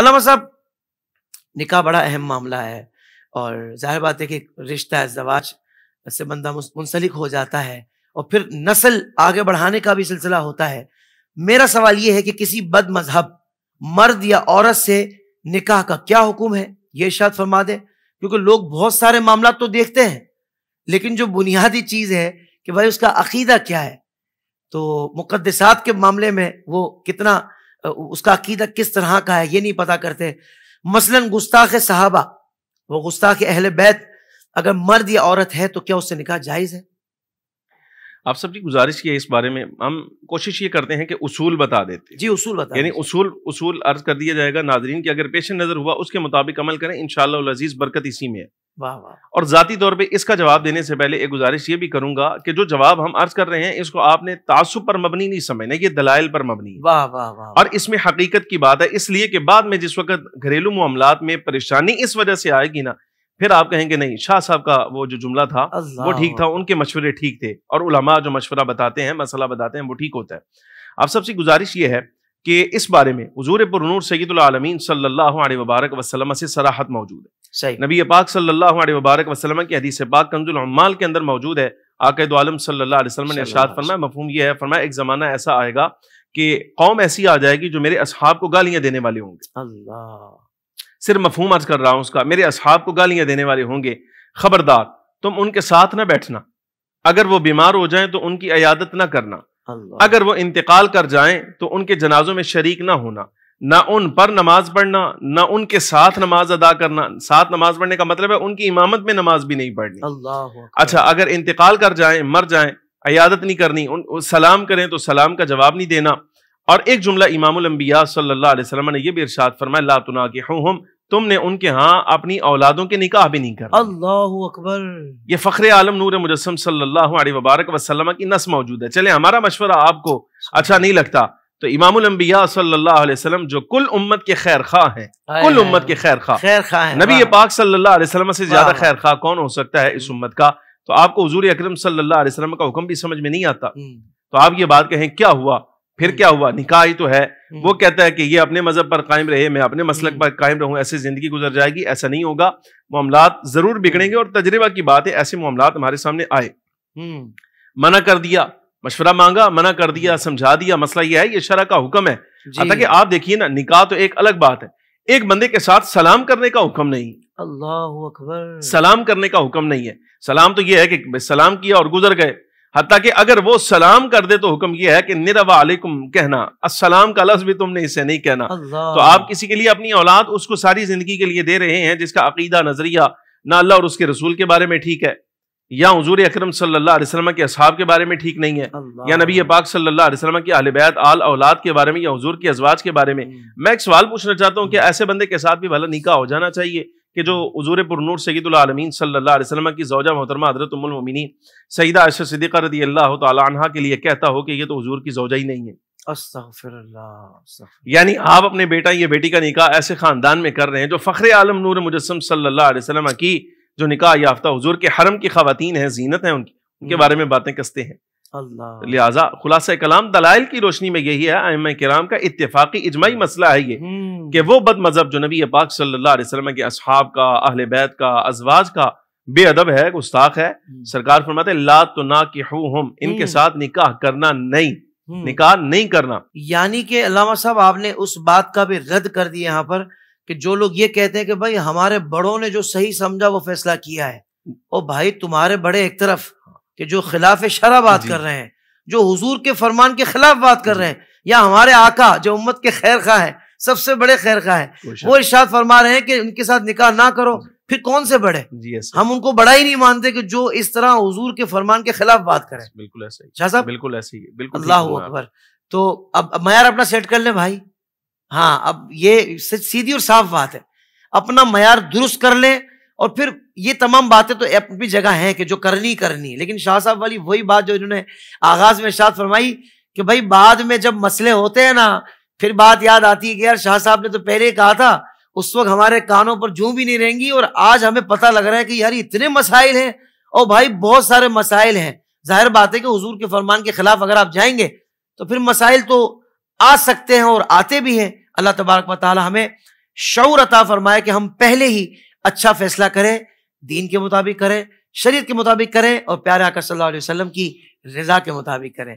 अलामा साहब निकाह बड़ा अहम मामला है और जाहिर बात है कि रिश्ता जवाज से बंदा मुंसलिक हो जाता है और फिर नस्ल आगे बढ़ाने का भी सिलसिला होता है मेरा सवाल यह है कि किसी बद मजहब मर्द या औरत से निकाह का क्या हुक्म है ये शायद फरमा दे क्योंकि लोग बहुत सारे मामला तो देखते हैं लेकिन जो बुनियादी चीज़ है कि भाई उसका अकीदा क्या है तो मुकदसात के मामले में वो कितना उसका अकीदा किस तरह का है ये नहीं पता करते मसलन गुस्ताख साहबा वो गुस्ताख अहल बैत अगर मर्द या औरत है तो क्या उससे निकाह जायज़ है आप सब सबकी गुजारिश की है इस बारे में हम कोशिश ये करते हैं कि उसूल बता देते जी उसूल बता यानी उसूल उसूल अर्ज कर दिया जाएगा नाजरीन की अगर पेश नज़र हुआ उसके मुताबिक अमल करें इन अजीज़ बरकत इसी में है वाह वाह और जाति तौर पे इसका जवाब देने से पहले एक गुजारिश ये भी करूंगा कि जो जवाब हम अर्ज कर रहे हैं इसको आपने तासुब पर मबनी नहीं समझना ये दलाइल पर मबनी वाह वाह वाह और इसमें हकीकत की बात है इसलिए कि बाद में जिस वक्त घरेलू मामला में परेशानी इस वजह से आएगी ना फिर आप कहेंगे नहीं शाह साहब का वो जो जुमला था वो ठीक था उनके मशवरे ठीक थे और उलमा जो मशवरा बताते हैं मसला बताते हैं वो ठीक होता है आप सबसे गुजारिश ये है कि इस बारे में हजूर पुरूर सैदुलमीन सल्ला वबारक वसलम से सराहत मौजूद है सही नबी पाक सल्लल्लाहु अलैहि वबारक वसल्लम की हदीस पाक कंजुल अम्माल के अंदर मौजूद है आकद आलम सल्लल्लाहु अलैहि वसल्लम ने इरशाद फरमाया मफहूम यह है फरमाया एक ज़माना ऐसा आएगा कि कौम ऐसी आ जाएगी जो मेरे असहाब को गालियाँ देने वाले होंगे अल्लाह सिर्फ मफहूम अर्ज कर रहा हूँ उसका मेरे असहाब को गालियाँ देने वाले होंगे खबरदार तुम उनके साथ ना बैठना अगर वो बीमार हो जाए तो उनकी अयादत ना करना अगर वो इंतकाल कर जाए तो उनके जनाजों में शरीक ना होना ना उन पर नमाज पढ़ना ना उनके साथ नमाज अदा करना साथ नमाज पढ़ने का मतलब है उनकी इमामत में नमाज भी नहीं पढ़नी अच्छा अगर इंतकाल कर जाए मर जाए अयादत नहीं करनी उन सलाम करें तो सलाम का जवाब नहीं देना और एक जुमला इमामबिया सल्ला वसलम ने यह भी इरशाद फरमाया ला तुना के हम तुमने उनके यहाँ अपनी औलादों के निकाह भी नहीं कर अल्लाह अकबर ये फ़खर आलम नूर मुजस्म सल्लल्लाहु वबारक वसलम की नस मौजूद है चले हमारा मशवरा आपको अच्छा नहीं लगता तो इमामुल अम्बिया सल्लल्लाहु अलैहि वसल्लम जो कुल उम्मत के खैर खा है कुल उम्मत के खैर खा खैर खा है नबी पाक सल्लल्लाहु अलैहि वसल्लम से ज्यादा खैर खा कौन हो सकता है इस उम्मत का तो आपको हजूर अक्रम सल्लल्लाहु अलैहि वसल्लम का हुक्म भी समझ में नहीं आता हम्म। तो आप ये बात कहें क्या हुआ फिर हम्म। क्या हुआ निकाह ही तो है हम्म। वो कहता है कि ये अपने मजहब पर कायम रहे मैं अपने मसलक पर कायम रहूं ऐसे जिंदगी गुजर जाएगी ऐसा नहीं होगा मामला जरूर बिगड़ेंगे और तजर्बा की बात है ऐसे मामला हमारे सामने आए मना कर दिया मशवरा मांगा मना कर दिया समझा दिया मसला यह है ये शरा का हुक्म है हालांकि आप देखिए ना निकाह तो एक अलग बात है एक बंदे के साथ सलाम करने का हुक्म नहीं अल्लाह अकबर सलाम करने का हुक्म नहीं है सलाम तो यह है कि सलाम किया और गुजर गए हती कि अगर वो सलाम कर दे तो हुक्म यह है कि निरवा अलैकुम कहना असलाम का लफ्ज भी तुमने इसे नहीं कहना तो आप किसी के लिए अपनी औलाद उसको सारी जिंदगी के लिए दे रहे हैं जिसका अकीदा नजरिया ना अल्लाह और उसके रसूल के बारे में ठीक है या हजूर अक्रम सल्ला के असहाब के बारे में ठीक नहीं है या नबी पाक सल्ला के अहल आल औलाद के बारे में या हजूर के अजवाज के बारे में हम्म। मैं एक सवाल पूछना चाहता हूँ कि हम्म। ऐसे बंदे के साथ भी भला निका हो जाना चाहिए कि जो हजूर पुरनूर सैदुलमीन सल्ला की जोजा मोहतरमा हजरत उमोमिन सईद अश सदी रदी अल्लाह तहा के लिए कहता हो कि ये तो हजूर की जोजा ही नहीं है यानी आप अपने बेटा या बेटी का निका ऐसे खानदान में कर रहे हैं जो फखरे आलम नूर मुजस्म सल्ला की जो निका याफ्ता हजूर के हरम की खातन हैं जीनत हैं उनकी उनके हम्म। बारे में बातें कसते हैं लिहाजा खुलास कलाम दलाइल की रोशनी में यही है आम कराम का इतफाक़ी इजमाही मसला है ये हम्म। कि वो बद मजहब जो नबी पाक सल्लाम के असहाब का अहल बैत का अजवाज का बेअदब है गुस्ताख है हम्म। सरकार फरमाते ला तो ना कि हम इनके साथ निकाह करना नहीं निकाह नहीं करना यानी कि अलामा साहब आपने उस बात का भी रद्द कर दिया यहाँ पर कि जो लोग ये कहते हैं कि भाई हमारे बड़ों ने जो सही समझा वो फैसला किया है और भाई तुम्हारे बड़े एक तरफ कि जो खिलाफ शरा बात कर रहे हैं जो हुजूर के फरमान के खिलाफ बात कर रहे हैं या हमारे आका जो उम्मत के खैर खा है सबसे बड़े खैर खा है वो इर्शाद फरमा रहे हैं कि उनके साथ निकाह ना करो फिर कौन से बड़े हम उनको बड़ा ही नहीं मानते कि जो इस तरह हुजूर के फरमान के खिलाफ बात करें बिल्कुल ऐसे शाह साहब बिल्कुल ऐसी बिल्कुल अल्लाह अकबर तो अब मैार अपना सेट कर ले भाई हाँ अब ये सीधी और साफ बात है अपना मैार दुरुस्त कर ले और फिर ये तमाम बातें तो अपनी जगह हैं कि जो करनी करनी है लेकिन शाह साहब वाली वही बात जो इन्होंने आगाज में शाद फरमाई कि भाई बाद में जब मसले होते हैं ना फिर बात याद आती है कि यार शाह साहब ने तो पहले कहा था उस वक्त हमारे कानों पर जू भी नहीं रहेंगी और आज हमें पता लग रहा है कि यार इतने मसाइल हैं और भाई बहुत सारे मसाइल हैं जाहिर बात है कि हजूर के फरमान के खिलाफ अगर आप जाएंगे तो फिर मसाइल तो आ सकते हैं और आते भी हैं अल्लाह तबारक वाली हमें शौर अता फरमाए कि हम पहले ही अच्छा फैसला करें दीन के मुताबिक करें शरीर के मुताबिक करें और प्यारे आकर सल्लल्लाहु अलैहि वसल्लम की रजा के मुताबिक करें